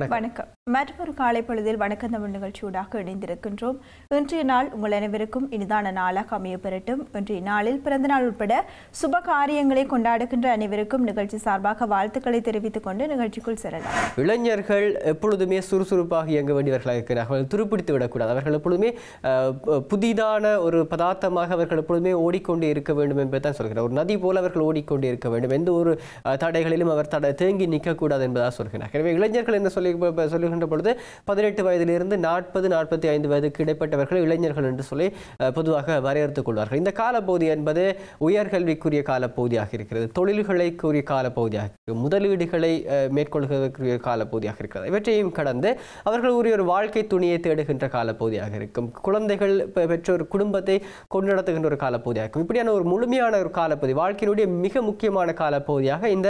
வணக்கம் வணக்கம் மற்றொரு காலை பொழுதில் வணக்கம் தமிழ் இணைந்திருக்கின்றோம் இன்றைய நாள் உங்கள் அனைவருக்கும் இனிதான நாளாக அமைய பெறட்டும் இன்றைய நாளில் நாள் உட்பட சுப காரியங்களை கொண்டாடுகின்ற அனைவருக்கும் நிகழ்ச்சி சார்பாக வாழ்த்துக்களை தெரிவித்துக் கொண்டு நிகழ்ச்சிக்குள் செல்லலாம் இளைஞர்கள் எப்பொழுதுமே சுறுசுறுப்பாக இயங்க வேண்டியவர்களாக இருக்கிறார்கள் துருப்பிடித்து விடக்கூடாது அவர்கள் எப்பொழுதுமே புதிதான ஒரு பதார்த்தமாக அவர்கள் எப்பொழுதுமே ஓடிக்கொண்டே இருக்க வேண்டும் என்பதை தான் சொல்கிறார் ஒரு நதி போல அவர்கள் ஓடிக்கொண்டு இருக்க வேண்டும் எந்த ஒரு தடைகளிலும் அவர் தடை தேங்கி நிற்கக்கூடாது என்பதாக சொல்கிறார் எனவே இளைஞர்கள் என்ன சொல்லி சொல்லுகின்ற பொழுது பதினெட்டு வயதிலிருந்து நாற்பது நாற்பத்தி ஐந்து வயதுக்கு இடைப்பட்டவர்கள் இளைஞர்கள் என்று சொல்லி பொதுவாக வரையறுத்துக் கொள்வார்கள் இந்த காலப்பகுதி என்பது உயர்கல்விக்குரிய காலப்பகுதியாக இருக்கிறது தொழில்களைக்குரிய காலப்பகுதியாக இருக்கிறது முதலீடுகளை மேற்கொள்வதற்குரிய காலப்பகுதியாக இருக்கிறது இவற்றையும் கடந்து அவர்கள் உரிய ஒரு வாழ்க்கை துணியை தேடுகின்ற காலப்பகுதியாக இருக்கும் குழந்தைகள் பெற்றோர் குடும்பத்தை கொண்டு நடத்துகின்ற ஒரு காலப்பகுதியாக இருக்கும் இப்படியான ஒரு முழுமையான ஒரு காலப்பகுதி வாழ்க்கையினுடைய மிக முக்கியமான காலப்பகுதியாக இந்த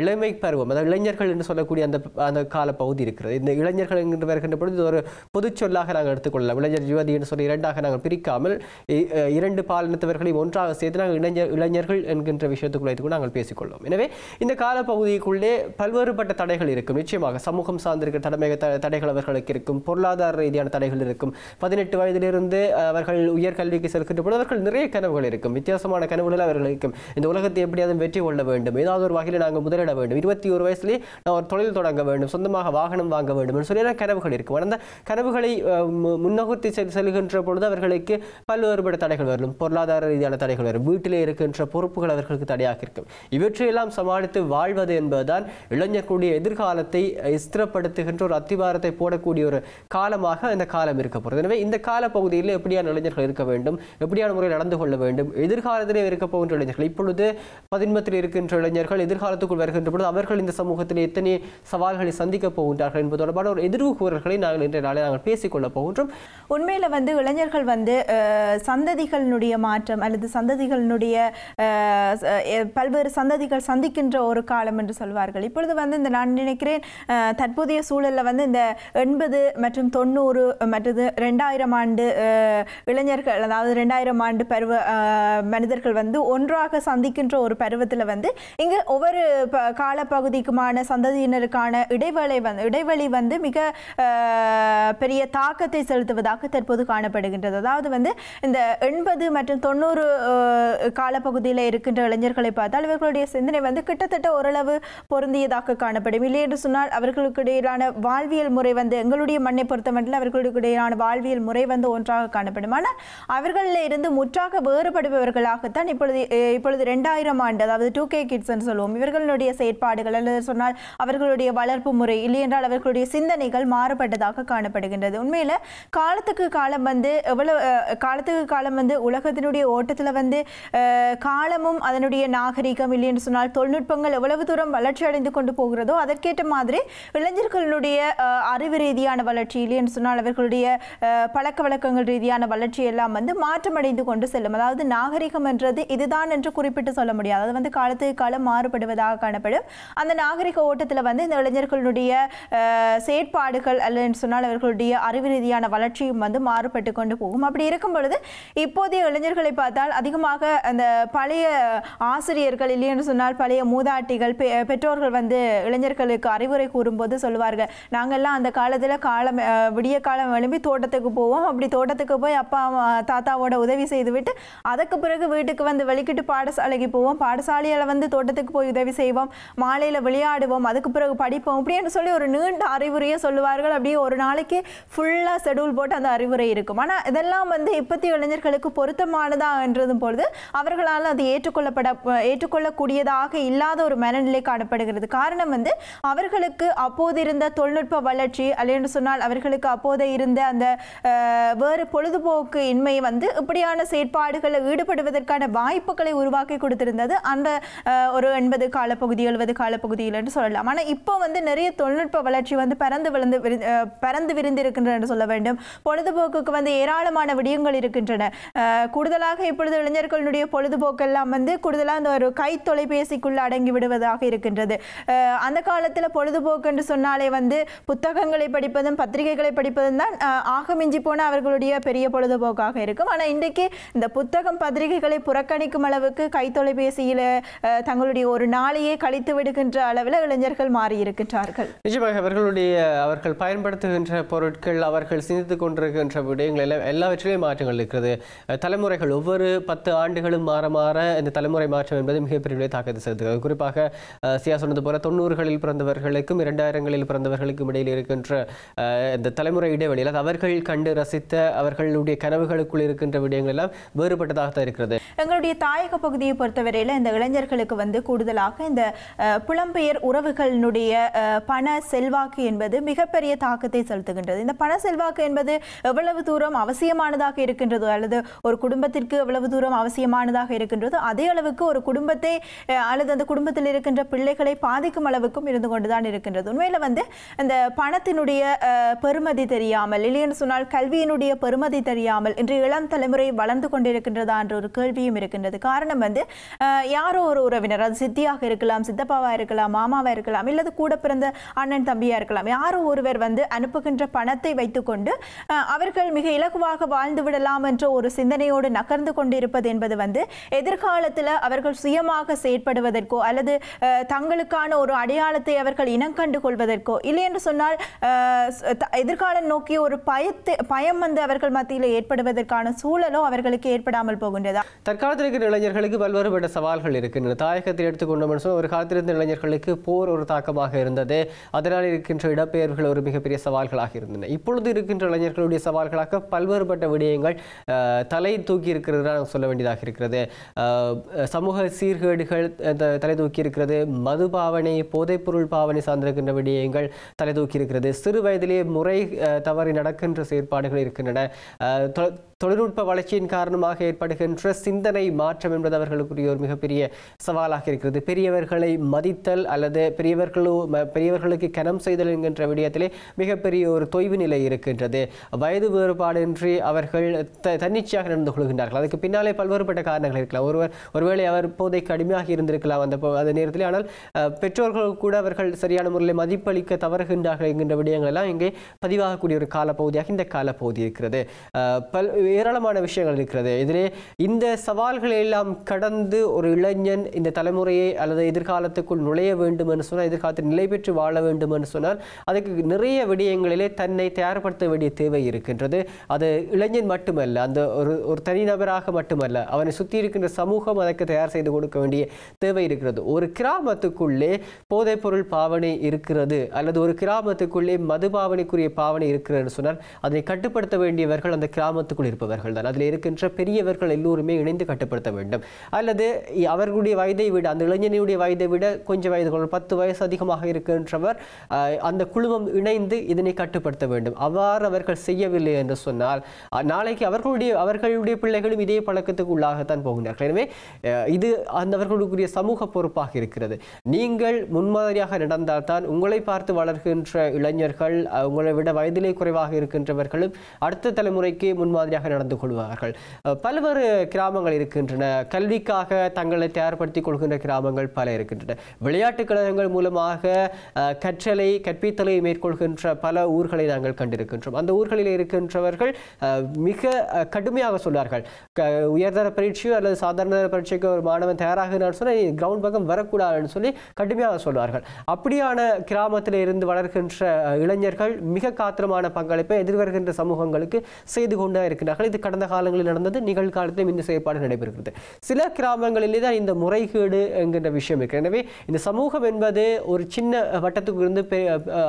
இளமை பருவம் அதாவது இளைஞர்கள் என்று சொல்லக்கூடிய அந்த அந்த காலப்பகுதி பகுதி இருக்கிறது இந்த இளைஞர்கள் என்று வருகின்ற பொழுது ஒரு பொதுச்சொல்லாக சொல்லாக நாங்கள் எடுத்துக்கொள்ளலாம் இளைஞர் யுவதி என்று சொல்லி இரண்டாக நாங்கள் பிரிக்காமல் இரண்டு பாலினத்தவர்களையும் ஒன்றாக சேர்த்து நாங்கள் இளைஞர் இளைஞர்கள் என்கின்ற விஷயத்துக்குள்ளே கூட நாங்கள் பேசிக்கொள்ளோம் எனவே இந்த காலப்பகுதிக்குள்ளே பல்வேறுபட்ட தடைகள் இருக்கும் நிச்சயமாக சமூகம் சார்ந்திருக்கிற தடைமை தடைகள் அவர்களுக்கு இருக்கும் பொருளாதார ரீதியான தடைகள் இருக்கும் பதினெட்டு வயதிலிருந்து அவர்கள் உயர்கல்விக்கு செல்கின்ற பொழுது அவர்கள் நிறைய கனவுகள் இருக்கும் வித்தியாசமான கனவுகள் அவர்கள் இருக்கும் இந்த உலகத்தை எப்படியாவது வெற்றி கொள்ள வேண்டும் ஏதாவது ஒரு வகையில் நாங்கள் முதலிட வேண்டும் இருபத்தி ஒரு வயசுலேயே நான் ஒரு தொழில் தொடங்க வேண்டும் சொந்தமாக வாகனம் வாங்க வேண்டும் என்று சொல்லி கனவுகள் இருக்கும் அந்த கனவுகளை முன்னகுத்தி செல்கின்ற பொழுது அவர்களுக்கு பல்வேறுபட தடைகள் வரும் பொருளாதார ரீதியான தடைகள் வரும் வீட்டிலே இருக்கின்ற பொறுப்புகள் அவர்களுக்கு தடையாக இருக்கும் இவற்றையெல்லாம் சமாளித்து வாழ்வது என்பதுதான் இளைஞர்களுடைய எதிர்காலத்தை இஸ்திரப்படுத்துகின்ற ஒரு அத்திவாரத்தை போடக்கூடிய ஒரு காலமாக அந்த காலம் இருக்க போகிறது எனவே இந்த கால பகுதியில் எப்படியான இளைஞர்கள் இருக்க வேண்டும் எப்படியான முறையில் நடந்து கொள்ள வேண்டும் எதிர்காலத்திலே இருக்க போகின்ற இளைஞர்கள் இப்பொழுது பதின்மத்தில் இருக்கின்ற இளைஞர்கள் எதிர்காலத்துக்குள் வருகின்ற பொழுது அவர்கள் இந்த சமூகத்தில் எத்தனை சவால்களை சந்திக்க போகிறார்கள் போகின்றார்கள் என்பது தொடர்பான ஒரு எதிர்வு கூறல்களை நாங்கள் இன்றைய நாளை நாங்கள் பேசிக்கொள்ளப் போகின்றோம் உண்மையில் வந்து இளைஞர்கள் வந்து சந்ததிகளினுடைய மாற்றம் அல்லது சந்ததிகளினுடைய பல்வேறு சந்ததிகள் சந்திக்கின்ற ஒரு காலம் என்று சொல்வார்கள் இப்பொழுது வந்து இந்த நான் நினைக்கிறேன் தற்போதைய சூழலில் வந்து இந்த எண்பது மற்றும் தொண்ணூறு மற்றது ரெண்டாயிரம் ஆண்டு இளைஞர்கள் அதாவது ரெண்டாயிரம் ஆண்டு பருவ மனிதர்கள் வந்து ஒன்றாக சந்திக்கின்ற ஒரு பருவத்தில் வந்து இங்கு ஒவ்வொரு காலப்பகுதிக்குமான சந்ததியினருக்கான இடைவேளை வந்து இடைவெளி வந்து மிக பெரிய தாக்கத்தை செலுத்துவதாக தற்போது காணப்படுகின்றது அதாவது வந்து இந்த எண்பது மற்றும் தொண்ணூறு காலப்பகுதியில் இருக்கின்ற இளைஞர்களை பார்த்தால் இவர்களுடைய சிந்தனை வந்து கிட்டத்தட்ட ஓரளவு பொருந்தியதாக காணப்படும் இல்லை என்று சொன்னால் அவர்களுக்கு இடையிலான வாழ்வியல் முறை வந்து எங்களுடைய மண்ணை பொறுத்தமட்டில் அவர்களுக்கு இடையிலான வாழ்வியல் முறை வந்து ஒன்றாக காணப்படும் ஆனால் அவர்களில் இருந்து முற்றாக வேறுபடுபவர்களாகத்தான் இப்பொழுது இப்பொழுது ரெண்டாயிரம் ஆண்டு அதாவது டூ கே கிட்ஸ்ன்னு சொல்லுவோம் இவர்களுடைய செயற்பாடுகள் அல்லது சொன்னால் அவர்களுடைய வளர்ப்பு முறை இல்லை என்றால் அவர்களுடைய சிந்தனைகள் மாறுபட்டதாக காணப்படுகின்றது உண்மையில் காலத்துக்கு காலம் வந்து எவ்வளவு காலத்துக்கு காலம் வந்து உலகத்தினுடைய ஓட்டத்தில் வந்து காலமும் அதனுடைய நாகரிகம் இல்லைன்னு சொன்னால் தொழில்நுட்பங்கள் எவ்வளவு தூரம் வளர்ச்சி அடைந்து கொண்டு போகிறதோ அதற்கேற்ற மாதிரி இளைஞர்களுடைய அறிவு ரீதியான வளர்ச்சி இல்லைன்னு சொன்னால் அவர்களுடைய பழக்க வழக்கங்கள் ரீதியான வளர்ச்சி எல்லாம் வந்து மாற்றமடைந்து கொண்டு செல்லும் அதாவது நாகரிகம் என்றது இதுதான் என்று குறிப்பிட்டு சொல்ல முடியாது அது வந்து காலத்துக்கு காலம் மாறுபடுவதாக காணப்படும் அந்த நாகரிக ஓட்டத்தில் வந்து இந்த இளைஞர்களுடைய செயற்பாடுகள் என்று சொன்னால் அவர்களுடைய அறிவு ரீதியான வளர்ச்சியும் வந்து மாறுபட்டு கொண்டு போகும் அப்படி இருக்கும் பொழுது இப்போதைய இளைஞர்களை பார்த்தால் அதிகமாக அந்த பழைய ஆசிரியர்கள் இல்லைன்னு சொன்னால் பழைய மூதாட்டிகள் பெற்றோர்கள் வந்து இளைஞர்களுக்கு அறிவுரை கூறும்போது சொல்லுவார்கள் நாங்கள்லாம் அந்த காலத்தில் காலம் விடிய காலம் எழும்பி தோட்டத்துக்கு போவோம் அப்படி தோட்டத்துக்கு போய் அப்பா தாத்தாவோட உதவி செய்துவிட்டு அதுக்கு பிறகு வீட்டுக்கு வந்து வெளிக்கிட்டு பாடசாலைக்கு போவோம் பாடசாலையில் வந்து தோட்டத்துக்கு போய் உதவி செய்வோம் மாலையில் விளையாடுவோம் அதுக்கு பிறகு படிப்போம் அப்படின்னு சொல்லி ஒரு நீண்ட அறிவுரையை சொல்லுவார்கள் அப்படியே ஒரு நாளைக்கு ஃபுல்லாக ஷெடியூல் போட்டு அந்த அறிவுரை இருக்கும் ஆனால் இதெல்லாம் வந்து இப்போத்தி இளைஞர்களுக்கு பொருத்தமானதா என்றதும் பொழுது அவர்களால் அது ஏற்றுக்கொள்ளப்பட ஏற்றுக்கொள்ளக்கூடியதாக இல்லாத ஒரு மனநிலை காணப்படுகிறது காரணம் வந்து அவர்களுக்கு அப்போது இருந்த தொழில்நுட்ப வளர்ச்சி அல்லது சொன்னால் அவர்களுக்கு அப்போது இருந்த அந்த வேறு பொழுதுபோக்கு இன்மை வந்து இப்படியான செயற்பாடுகளில் ஈடுபடுவதற்கான வாய்ப்புகளை உருவாக்கி கொடுத்திருந்தது அந்த ஒரு எண்பது காலப்பகுதி எழுபது காலப்பகுதியில் சொல்லலாம் ஆனால் இப்போ வந்து நிறைய தொழில்நுட்ப வளர்ச்சி வந்து பறந்து விழுந்து பறந்து விரிந்திருக்கின்றன என்று சொல்ல வேண்டும் பொழுதுபோக்குக்கு வந்து ஏராளமான விடயங்கள் இருக்கின்றன கூடுதலாக இப்பொழுது இளைஞர்களுடைய பொழுதுபோக்கெல்லாம் வந்து கூடுதலாக அந்த ஒரு கை தொலைபேசிக்குள்ள அடங்கி விடுவதாக இருக்கின்றது அந்த காலத்தில் பொழுதுபோக்கு என்று சொன்னாலே வந்து புத்தகங்களை படிப்பதும் பத்திரிகைகளை படிப்பதும் தான் ஆகமிஞ்சி போன அவர்களுடைய பெரிய பொழுதுபோக்காக இருக்கும் ஆனால் இன்றைக்கு இந்த புத்தகம் பத்திரிகைகளை புறக்கணிக்கும் அளவுக்கு கை தொலைபேசியில் தங்களுடைய ஒரு நாளையே கழித்து விடுகின்ற அளவில் இளைஞர்கள் மாறியிருக்கின்றார்கள் நிச்சயமாக அவர்களுடைய அவர்கள் பயன்படுத்துகின்ற பொருட்கள் அவர்கள் சிந்தித்து கொண்டிருக்கின்ற விடயங்கள் எல்லாம் எல்லாவற்றிலையும் மாற்றங்கள் இருக்கிறது தலைமுறைகள் ஒவ்வொரு பத்து ஆண்டுகளும் மாற மாற இந்த தலைமுறை மாற்றம் என்பது மிகப்பெரிய தாக்கத்தை செலுத்துகிறது குறிப்பாக சியா சொன்னது போல தொண்ணூறுகளில் பிறந்தவர்களுக்கும் இரண்டாயிரங்களில் பிறந்தவர்களுக்கும் இடையில் இருக்கின்ற இந்த தலைமுறை இடைவெளியில் அவர்கள் கண்டு ரசித்த அவர்களுடைய கனவுகளுக்குள் இருக்கின்ற விடயங்கள் எல்லாம் வேறுபட்டதாக தான் இருக்கிறது எங்களுடைய தாயக பகுதியை பொறுத்தவரையில் இந்த இளைஞர்களுக்கு வந்து கூடுதலாக இந்த புலம்பெயர் உறவுகளினுடைய பண செல்வாக்கு என்பது மிகப்பெரிய தாக்கத்தை செலுத்துகின்றது இந்த பண செல்வாக்கு என்பது எவ்வளவு தூரம் அவசியமானதாக இருக்கின்றது அல்லது ஒரு குடும்பத்திற்கு எவ்வளவு தூரம் அவசியமானதாக இருக்கின்றதோ அதே அளவுக்கு ஒரு குடும்பத்தை அல்லது அந்த குடும்பத்தில் இருக்கின்ற பிள்ளைகளை பாதிக்கும் அளவுக்கும் இருந்து கொண்டுதான் இருக்கின்றது உண்மையில் வந்து இந்த பணத்தினுடைய பெருமதி தெரியாமல் இல்லைன்னு சொன்னால் கல்வியினுடைய பெருமதி தெரியாமல் இன்று இளம் தலைமுறை வளர்ந்து கொண்டிருக்கின்றதா என்ற ஒரு கேள்வியும் இருக்கின்றது காரணம் வந்து யாரோ ஒரு உறவினர் அது சித்தியாக இருக்கலாம் சித்தப்பாவாக இருக்கலாம் மாமாவாக இருக்கலாம் இல்லது கூட பிறந்த அண்ணன் அண்ணன் தம்பியாக இருக்கலாம் யாரோ ஒருவர் வந்து அனுப்புகின்ற பணத்தை வைத்துக்கொண்டு அவர்கள் மிக இலகுவாக வாழ்ந்து விடலாம் என்ற ஒரு சிந்தனையோடு நகர்ந்து கொண்டிருப்பது என்பது வந்து எதிர்காலத்தில் அவர்கள் சுயமாக செயற்படுவதற்கோ அல்லது தங்களுக்கான ஒரு அடையாளத்தை அவர்கள் இனம் கண்டு கொள்வதற்கோ இல்லை என்று சொன்னால் எதிர்காலம் நோக்கி ஒரு பயத்தை பயம் வந்து அவர்கள் மத்தியில் ஏற்படுவதற்கான சூழலோ அவர்களுக்கு ஏற்படாமல் போகின்றதா தற்காலத்தில் இருக்கிற இளைஞர்களுக்கு பல்வேறுபட்ட சவால்கள் இருக்கின்றன தாயகத்தை எடுத்துக்கொண்டோம் ஒரு காலத்திலிருந்து இளைஞர்களுக்கு போர் ஒரு தாக்கமாக இருந்தது அதன் அதனால் இருக்கின்ற இடப்பெயர்வுகள் ஒரு மிகப்பெரிய சவால்களாக இருந்தன இப்பொழுது இருக்கின்ற இளைஞர்களுடைய சவால்களாக பல்வேறுபட்ட விடயங்கள் தலை தூக்கி இருக்கிறது நான் சொல்ல வேண்டியதாக இருக்கிறது சமூக சீர்கேடுகள் தலை தூக்கி இருக்கிறது மது பாவனை போதைப்பொருள் பாவனை சார்ந்திருக்கின்ற விடயங்கள் தலை தூக்கி இருக்கிறது சிறு வயதிலே முறை தவறி நடக்கின்ற செயற்பாடுகள் இருக்கின்றன தொழில்நுட்ப வளர்ச்சியின் காரணமாக ஏற்படுகின்ற சிந்தனை மாற்றம் என்பது அவர்களுக்குரிய ஒரு மிகப்பெரிய சவாலாக இருக்கிறது பெரியவர்களை மதித்தல் அல்லது பெரியவர்களோ பெரியவர்களுக்கு கனம் செய்தல் என்கின்ற விடயத்திலே மிகப்பெரிய ஒரு தொய்வு நிலை இருக்கின்றது வயது வேறுபாடின்றி அவர்கள் த தன்னிச்சையாக நடந்து கொள்கின்றார்கள் அதுக்கு பின்னாலே பல்வேறுபட்ட காரணங்கள் இருக்கலாம் ஒருவர் ஒருவேளை அவர் போதை கடுமையாக இருந்திருக்கலாம் அந்த அந்த நேரத்தில் ஆனால் பெற்றோர்கள் கூட அவர்கள் சரியான முறையில் மதிப்பளிக்க தவறுகின்றார்கள் என்கின்ற விடயங்கள் எல்லாம் இங்கே பதிவாகக்கூடிய ஒரு காலப்பகுதியாக இந்த காலப்பகுதி இருக்கிறது பல் ஏராளமான விஷயங்கள் இருக்கிறது இதிலே இந்த சவால்களை எல்லாம் கடந்து ஒரு இளைஞன் இந்த தலைமுறையை அல்லது எதிர்காலத்துக்குள் நுழைய வேண்டும் என்று சொன்னால் எதிர்காலத்தில் நிலை பெற்று வாழ வேண்டும் என்று சொன்னால் அதுக்கு நிறைய விடயங்களிலே தன்னை தயார்படுத்த வேண்டிய தேவை இருக்கின்றது அது இளைஞன் மட்டுமல்ல அந்த ஒரு ஒரு தனிநபராக மட்டுமல்ல அவனை சுற்றி இருக்கின்ற சமூகம் அதற்கு தயார் செய்து கொடுக்க வேண்டிய தேவை இருக்கிறது ஒரு கிராமத்துக்குள்ளே போதைப்பொருள் பாவனை இருக்கிறது அல்லது ஒரு கிராமத்துக்குள்ளே மது பாவனைக்குரிய பாவனை இருக்கிறதுன்னு சொன்னால் அதை கட்டுப்படுத்த வேண்டியவர்கள் அந்த கிராமத்துக்குள் இருப்பார் இருப்பவர்கள் தான் அதில் இருக்கின்ற பெரியவர்கள் எல்லோருமே இணைந்து கட்டுப்படுத்த வேண்டும் அல்லது அவர்களுடைய வயதை விட அந்த இளைஞனுடைய வயதை விட கொஞ்சம் வயது பத்து வயசு அதிகமாக இருக்கின்றவர் அந்த குழுமம் இணைந்து இதனை கட்டுப்படுத்த வேண்டும் அவ்வாறு அவர்கள் செய்யவில்லை என்று சொன்னால் நாளைக்கு அவர்களுடைய அவர்களுடைய பிள்ளைகளும் இதே பழக்கத்துக்கு உள்ளாகத்தான் போகிறார்கள் எனவே இது அந்த அவர்களுக்குரிய சமூக பொறுப்பாக இருக்கிறது நீங்கள் முன்மாதிரியாக நடந்தால் தான் உங்களை பார்த்து வளர்கின்ற இளைஞர்கள் உங்களை விட வயதிலே குறைவாக இருக்கின்றவர்களும் அடுத்த தலைமுறைக்கு முன்மாதிரியாக நடந்து கொள்வார்கள் பல்வேறு கிராமங்கள் இருக்கின்றன கல்விக்காக தங்களை தயார்படுத்திக் கொள்கின்ற கிராமங்கள் பல இருக்கின்றன விளையாட்டு கழகங்கள் மூலமாக கற்றலை கற்பித்தலை மேற்கொள்கின்ற பல ஊர்களை நாங்கள் கண்டிருக்கின்றோம் அந்த ஊர்களில் இருக்கின்றவர்கள் மிக கடுமையாக சொல்வார்கள் உயர்தர பரீட்சையோ அல்லது சாதாரண பரீட்சைக்கு ஒரு மாணவன் தயாராக நான் சொன்னால் கிரவுண்ட் பக்கம் வரக்கூடாதுன்னு சொல்லி கடுமையாக சொல்வார்கள் அப்படியான கிராமத்தில் இருந்து வளர்கின்ற இளைஞர்கள் மிக காத்திரமான பங்களிப்பை எதிர்வருகின்ற சமூகங்களுக்கு செய்து கொண்டே இருக்கிறார்கள் செய்கின்றார்கள் இது கடந்த காலங்களில் நடந்தது நிகழ்காலத்திலும் இந்த செயற்பாடு நடைபெறுகிறது சில கிராமங்களிலே தான் இந்த முறைகேடு என்கின்ற விஷயம் இருக்கு எனவே இந்த சமூகம் என்பது ஒரு சின்ன வட்டத்துக்கு இருந்து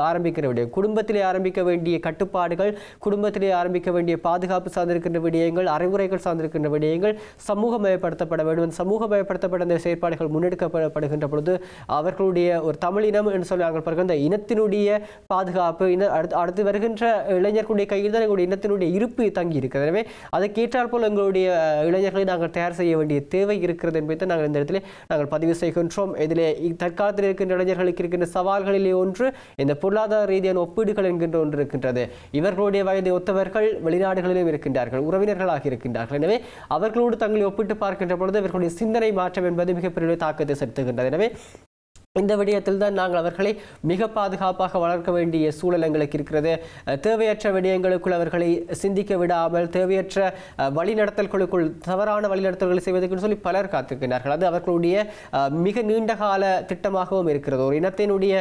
ஆரம்பிக்கிற விடயம் குடும்பத்திலே ஆரம்பிக்க வேண்டிய கட்டுப்பாடுகள் குடும்பத்திலே ஆரம்பிக்க வேண்டிய பாதுகாப்பு சார்ந்திருக்கின்ற விடயங்கள் அறிவுரைகள் சார்ந்திருக்கின்ற விடயங்கள் சமூகமயப்படுத்தப்பட வேண்டும் சமூகமயப்படுத்தப்பட அந்த செயற்பாடுகள் முன்னெடுக்கப்படப்படுகின்ற பொழுது அவர்களுடைய ஒரு தமிழினம் என்று சொல்லி நாங்கள் பார்க்கிறோம் இனத்தினுடைய பாதுகாப்பு இன அடுத்து அடுத்து வருகின்ற இளைஞர்களுடைய கையில் தான் எங்களுடைய இனத்தினுடைய இருப்பு தங்கி இருக்கிறது எனவே எனவே அதற்கேற்றால் போல் எங்களுடைய இளைஞர்களை நாங்கள் தயார் செய்ய வேண்டிய தேவை இருக்கிறது என்பதை நாங்கள் இந்த இடத்துல நாங்கள் பதிவு செய்கின்றோம் இதில் தற்காலத்தில் இருக்கின்ற இளைஞர்களுக்கு இருக்கின்ற சவால்களிலே ஒன்று இந்த பொருளாதார ரீதியான ஒப்பீடுகள் என்கின்ற ஒன்று இருக்கின்றது இவர்களுடைய வயதை ஒத்தவர்கள் வெளிநாடுகளிலும் இருக்கின்றார்கள் உறவினர்களாக இருக்கின்றார்கள் எனவே அவர்களோடு தங்களை ஒப்பிட்டு பார்க்கின்ற பொழுது இவர்களுடைய சிந்தனை மாற்றம் என்பது மிகப்பெரிய தாக்கத்தை செலுத்துகின்றது எனவே இந்த விடயத்தில் தான் நாங்கள் அவர்களை மிக பாதுகாப்பாக வளர்க்க வேண்டிய சூழல் எங்களுக்கு இருக்கிறது தேவையற்ற விடயங்களுக்குள் அவர்களை சிந்திக்க விடாமல் தேவையற்ற வழிநடத்தல்களுக்குள் தவறான வழிநடத்தல்களை செய்வதற்கு சொல்லி பலர் காத்திருக்கிறார்கள் அது அவர்களுடைய மிக நீண்ட கால திட்டமாகவும் இருக்கிறது ஒரு இனத்தினுடைய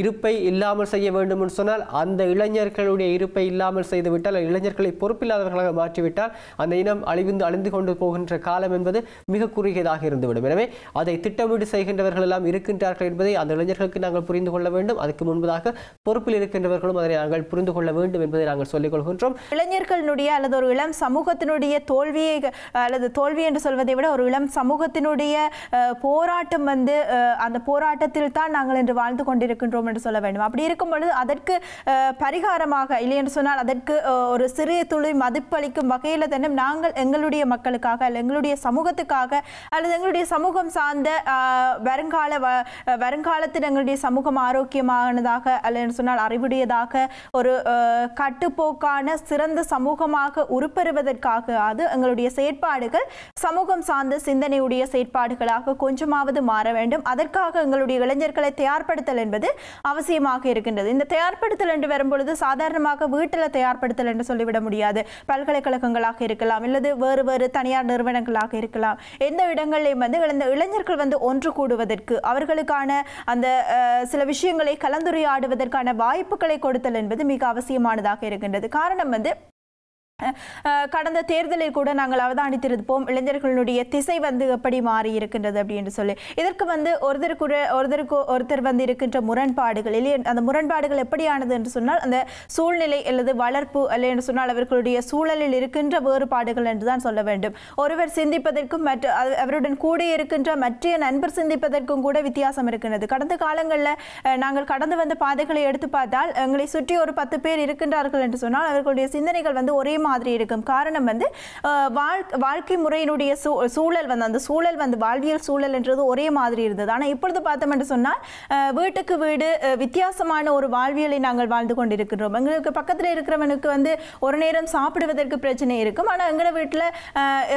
இருப்பை இல்லாமல் செய்ய வேண்டும் என்று சொன்னால் அந்த இளைஞர்களுடைய இருப்பை இல்லாமல் செய்துவிட்டால் இளைஞர்களை பொறுப்பில்லாதவர்களாக மாற்றிவிட்டால் அந்த இனம் அழிவிந்து அழிந்து கொண்டு போகின்ற காலம் என்பது மிக குறுகியதாக இருந்துவிடும் எனவே அதை திட்டமிடு செய்கின்றவர்கள் எல்லாம் இருக்கின்றார்கள் என்பதை அந்த இளைஞர்களுக்கு நாங்கள் புரிந்து கொள்ள வேண்டும் அதுக்கு முன்பதாக பொறுப்பில் இருக்கின்றவர்களும் அதனை நாங்கள் புரிந்து கொள்ள வேண்டும் என்பதை நாங்கள் சொல்லிக் கொள்கின்றோம் இளைஞர்களுடைய அல்லது ஒரு இளம் சமூகத்தினுடைய தோல்வியை அல்லது தோல்வி என்று சொல்வதை விட ஒரு இளம் சமூகத்தினுடைய போராட்டம் வந்து அந்த போராட்டத்தில் தான் நாங்கள் இன்று வாழ்ந்து கொண்டிருக்கின்றோம் என்று சொல்ல வேண்டும் அப்படி இருக்கும் பொழுது அதற்கு பரிகாரமாக இல்லை என்று சொன்னால் அதற்கு ஒரு சிறிய துளி மதிப்பளிக்கும் வகையில் தினம் நாங்கள் எங்களுடைய மக்களுக்காக அல்லது எங்களுடைய சமூகத்துக்காக அல்லது எங்களுடைய சமூகம் சார்ந்த வருங்கால வ வருங்காலத்தில் எங்களுடைய சமூகம் ஆரோக்கியமானதாக அல்லது சொன்னால் அறிவுடையதாக ஒரு கட்டுப்போக்கான சிறந்த சமூகமாக உருப்பெறுவதற்காக அது எங்களுடைய செயற்பாடுகள் சமூகம் சார்ந்த சிந்தனையுடைய செயற்பாடுகளாக கொஞ்சமாவது மாற வேண்டும் அதற்காக எங்களுடைய இளைஞர்களை தயார்படுத்தல் என்பது அவசியமாக இருக்கின்றது இந்த தயார்படுத்தல் என்று வரும்பொழுது சாதாரணமாக வீட்டில் தயார்படுத்தல் என்று சொல்லிவிட முடியாது பல்கலைக்கழகங்களாக இருக்கலாம் அல்லது வேறு வேறு தனியார் நிறுவனங்களாக இருக்கலாம் எந்த இடங்களிலும் வந்து இளைஞர்கள் வந்து ஒன்று கூடுவதற்கு அவர்களுக்கான அந்த சில விஷயங்களை கலந்துரையாடுவதற்கான வாய்ப்புகளை கொடுத்தல் என்பது மிக அவசியமானதாக இருக்கின்றது காரணம் வந்து கடந்த தேர்தலில் கூட நாங்கள் அவதானித்திருப்போம் இளைஞர்களுடைய திசை வந்து எப்படி மாறி இருக்கின்றது அப்படின்னு சொல்லி இதற்கு வந்து ஒருத்தருக்கு ஒருத்தருக்கு ஒருத்தர் வந்து இருக்கின்ற முரண்பாடுகள் இல்லை அந்த முரண்பாடுகள் எப்படியானது என்று சொன்னால் அந்த சூழ்நிலை அல்லது வளர்ப்பு இல்லை என்று சொன்னால் அவர்களுடைய சூழலில் இருக்கின்ற வேறுபாடுகள் என்று தான் சொல்ல வேண்டும் ஒருவர் சிந்திப்பதற்கும் மற்ற அவருடன் கூட இருக்கின்ற மற்ற நண்பர் சிந்திப்பதற்கும் கூட வித்தியாசம் இருக்கின்றது கடந்த காலங்களில் நாங்கள் கடந்து வந்த பாதைகளை எடுத்து பார்த்தால் எங்களை சுற்றி ஒரு பத்து பேர் இருக்கின்றார்கள் என்று சொன்னால் அவர்களுடைய சிந்தனைகள் வந்து ஒரே மாதிரி இருக்கும் காரணம் வந்து வாழ்க்கை முறையினுடைய சூழல் வந்து அந்த சூழல் வந்து வாழ்வியல் சூழல்ன்றது ஒரே மாதிரி இருந்தது ஆனால் இப்பொழுது பார்த்தோம் என்று சொன்னால் வீட்டுக்கு வீடு வித்தியாசமான ஒரு வாழ்வியலை நாங்கள் வாழ்ந்து கொண்டிருக்கிறோம் எங்களுக்கு பக்கத்தில் இருக்கிறவனுக்கு வந்து ஒரு நேரம் சாப்பிடுவதற்கு பிரச்சனை இருக்கும் ஆனால் எங்களை வீட்டில்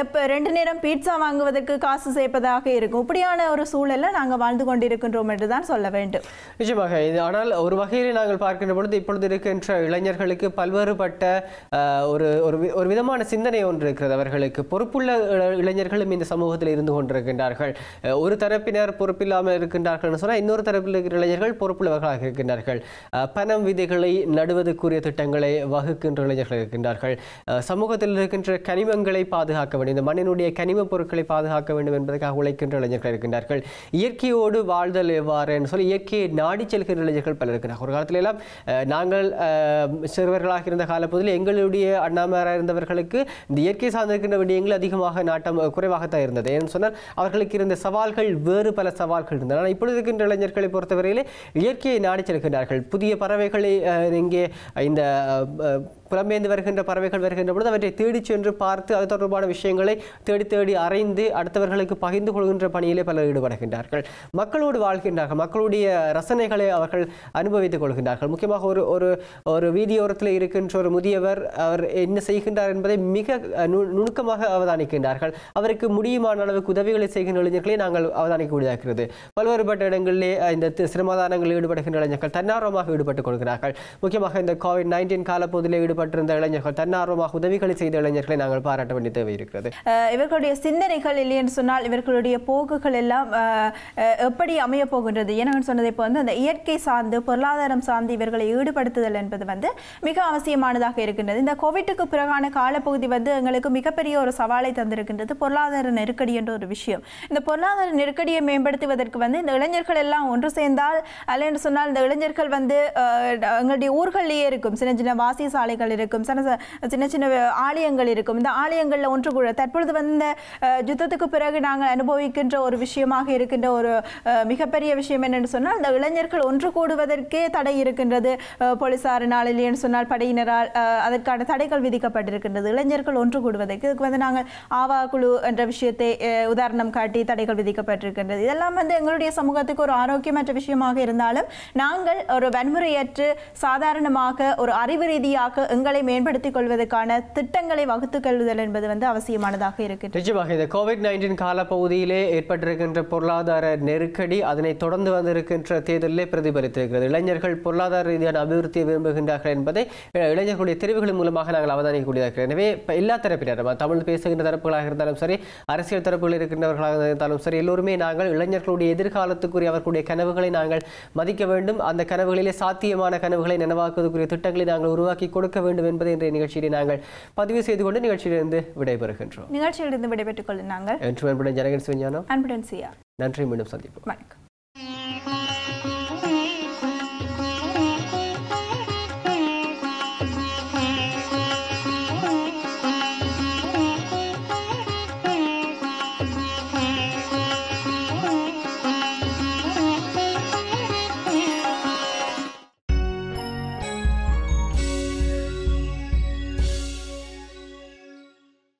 இப்போ ரெண்டு நேரம் பீட்சா வாங்குவதற்கு காசு சேர்ப்பதாக இருக்கும் இப்படியான ஒரு சூழலில் நாங்கள் வாழ்ந்து கொண்டிருக்கின்றோம் என்று தான் சொல்ல வேண்டும் நிச்சயமாக இது ஆனால் ஒரு வகையில் நாங்கள் பார்க்கின்ற பொழுது இப்பொழுது இருக்கின்ற இளைஞர்களுக்கு பல்வேறுபட்ட ஒரு ஒரு ஒரு விதமான சிந்தனை ஒன்று இருக்கிறது அவர்களுக்கு பொறுப்புள்ள இளைஞர்களும் இந்த சமூகத்தில் இருந்து கொண்டிருக்கின்றார்கள் ஒரு தரப்பினர் பொறுப்பில்லாமல் இருக்கின்றார்கள் சொன்னால் இன்னொரு தரப்பில் இருக்கிற இளைஞர்கள் பொறுப்புள்ளவர்களாக இருக்கின்றார்கள் பணம் விதைகளை நடுவதற்குரிய திட்டங்களை வகுக்கின்ற இளைஞர்கள் இருக்கின்றார்கள் சமூகத்தில் இருக்கின்ற கனிமங்களை பாதுகாக்க வேண்டும் இந்த மண்ணினுடைய கனிம பொருட்களை பாதுகாக்க வேண்டும் என்பதற்காக உழைக்கின்ற இளைஞர்கள் இருக்கின்றார்கள் இயற்கையோடு வாழ்தல் எவ்வாறு சொல்லி இயற்கையை நாடி செல்கின்ற இளைஞர்கள் பலர் இருக்கிறார்கள் ஒரு காலத்தில் எல்லாம் நாங்கள் சிறுவர்களாக இருந்த காலப்பகுதியில் எங்களுடைய அண்ணா நாட்டமராக இருந்தவர்களுக்கு இந்த இயற்கை சார்ந்திருக்கின்ற விடயங்கள் அதிகமாக நாட்டம் குறைவாகத்தான் இருந்தது ஏன்னு சொன்னால் அவர்களுக்கு இருந்த சவால்கள் வேறு பல சவால்கள் இருந்தன ஆனால் இப்பொழுது இருக்கின்ற இளைஞர்களை பொறுத்தவரையிலே இயற்கையை நாடி செல்கின்றார்கள் புதிய பறவைகளை இங்கே இந்த புலம்பெயர்ந்து வருகின்ற பறவைகள் வருகின்ற பொழுது அவற்றை தேடிச் சென்று பார்த்து அது தொடர்பான விஷயங்களை தேடி தேடி அறைந்து அடுத்தவர்களுக்கு பகிர்ந்து கொள்கின்ற பணியிலே பலர் ஈடுபடுகின்றார்கள் மக்களோடு வாழ்கின்றார்கள் மக்களுடைய ரசனைகளை அவர்கள் அனுபவித்துக் கொள்கின்றார்கள் முக்கியமாக ஒரு ஒரு ஒரு வீதியோரத்தில் இருக்கின்ற ஒரு முதியவர் அவர் என்ன செய்கின்றார் என்பதை மிக நுணுக்கமாக அவதானிக்கின்றார்கள் அவருக்கு முடியுமான அளவுக்கு உதவிகளை செய்கின்ற இளைஞர்களை நாங்கள் அவதானிக்க இருக்கிறது பல்வேறுபட்ட இடங்களிலே இந்த சிரமதானங்களில் ஈடுபடுகின்ற இளைஞர்கள் தன்னார்வமாக ஈடுபட்டுக் கொள்கிறார்கள் முக்கியமாக இந்த கோவிட் நைன்டீன் காலப்பகுதியில் ஈடுபட்டு ஈடுபட்டிருந்த இளைஞர்கள் தன்னார்வமாக உதவிகளை செய்த இளைஞர்களை நாங்கள் பாராட்ட வேண்டிய தேவை இருக்கிறது இவர்களுடைய சிந்தனைகள் இல்லை என்று சொன்னால் இவர்களுடைய போக்குகள் எல்லாம் எப்படி அமைய போகின்றது ஏன்னா சொன்னதை இப்போ வந்து அந்த இயற்கை சார்ந்து பொருளாதாரம் சார்ந்து இவர்களை ஈடுபடுத்துதல் என்பது வந்து மிக அவசியமானதாக இருக்கின்றது இந்த கோவிட்டுக்கு பிறகான காலப்பகுதி வந்து எங்களுக்கு மிகப்பெரிய ஒரு சவாலை தந்திருக்கின்றது பொருளாதார நெருக்கடி என்ற ஒரு விஷயம் இந்த பொருளாதார நெருக்கடியை மேம்படுத்துவதற்கு வந்து இந்த இளைஞர்கள் எல்லாம் ஒன்று சேர்ந்தால் அல்ல என்று சொன்னால் இந்த இளைஞர்கள் வந்து எங்களுடைய ஊர்களிலேயே இருக்கும் சின்ன சின்ன வாசி சாலைகள் கட்டிடங்கள் இருக்கும் சின்ன சின்ன ஆலயங்கள் இருக்கும் இந்த ஆலயங்களில் ஒன்று கூட தற்பொழுது வந்த யுத்தத்துக்கு பிறகு நாங்கள் அனுபவிக்கின்ற ஒரு விஷயமாக இருக்கின்ற ஒரு மிகப்பெரிய விஷயம் என்னென்னு சொன்னால் அந்த இளைஞர்கள் ஒன்று கூடுவதற்கே தடை இருக்கின்றது போலீசாரினால் இல்லைன்னு சொன்னால் படையினரால் அதற்கான தடைகள் விதிக்கப்பட்டிருக்கின்றது இளைஞர்கள் ஒன்று கூடுவதற்கு இதுக்கு வந்து நாங்கள் ஆவா குழு என்ற விஷயத்தை உதாரணம் காட்டி தடைகள் விதிக்கப்பட்டிருக்கின்றது இதெல்லாம் வந்து எங்களுடைய சமூகத்துக்கு ஒரு ஆரோக்கியமற்ற விஷயமாக இருந்தாலும் நாங்கள் ஒரு வன்முறையற்று சாதாரணமாக ஒரு அறிவு ரீதியாக பெண்களை மேம்படுத்திக் கொள்வதற்கான திட்டங்களை வகுத்துக் கொள்ளுதல் என்பது வந்து அவசியமானதாக இருக்கு நிச்சயமாக இந்த கோவிட் நைன்டீன் காலப்பகுதியிலே ஏற்பட்டிருக்கின்ற பொருளாதார நெருக்கடி அதனை தொடர்ந்து வந்திருக்கின்ற தேர்தலிலே பிரதிபலித்திருக்கிறது இளைஞர்கள் பொருளாதார ரீதியான அபிவிருத்தியை விரும்புகின்றார்கள் என்பதை இளைஞர்களுடைய தெரிவுகள் மூலமாக நாங்கள் அவதானிக்கக்கூடியதாக எனவே எல்லா தரப்பினரும் தமிழ் பேசுகின்ற தரப்புகளாக இருந்தாலும் சரி அரசியல் தரப்புகள் இருக்கின்றவர்களாக இருந்தாலும் சரி எல்லோருமே நாங்கள் இளைஞர்களுடைய எதிர்காலத்துக்குரிய அவர்களுடைய கனவுகளை நாங்கள் மதிக்க வேண்டும் அந்த கனவுகளிலே சாத்தியமான கனவுகளை நினைவாக்குவதற்குரிய திட்டங்களை நாங்கள் உருவாக்கி கொடுக்க வேண்டும் வேண்டும் என்பதை இன்றைய நிகழ்ச்சியை நாங்கள் பதிவு செய்து கொண்டு நிகழ்ச்சியிலிருந்து விடைபெறுகின்றோம் நிகழ்ச்சியிலிருந்து விடைபெற்றுக் கொள்ள நாங்கள் என்று அன்புடன் ஜனகன் சிவஞானம் அன்புடன் சியா நன்றி மீண்டும் சந்திப்போம் வணக்கம்